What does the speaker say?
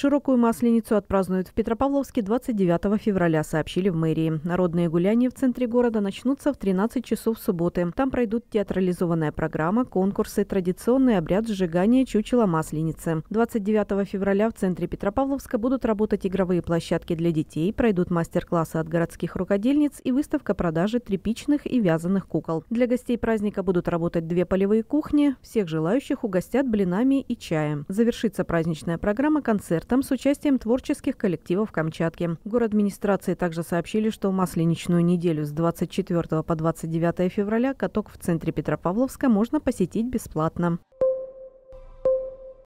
Широкую масленицу отпразднуют в Петропавловске 29 февраля, сообщили в мэрии. Народные гуляния в центре города начнутся в 13 часов субботы. Там пройдут театрализованная программа, конкурсы, традиционный обряд сжигания чучела масленицы. 29 февраля в центре Петропавловска будут работать игровые площадки для детей, пройдут мастер-классы от городских рукодельниц и выставка продажи тряпичных и вязаных кукол. Для гостей праздника будут работать две полевые кухни. Всех желающих угостят блинами и чаем. Завершится праздничная программа концерт проектом с участием творческих коллективов Камчатки. Город администрации также сообщили, что в масленичную неделю с 24 по 29 февраля каток в центре Петропавловска можно посетить бесплатно.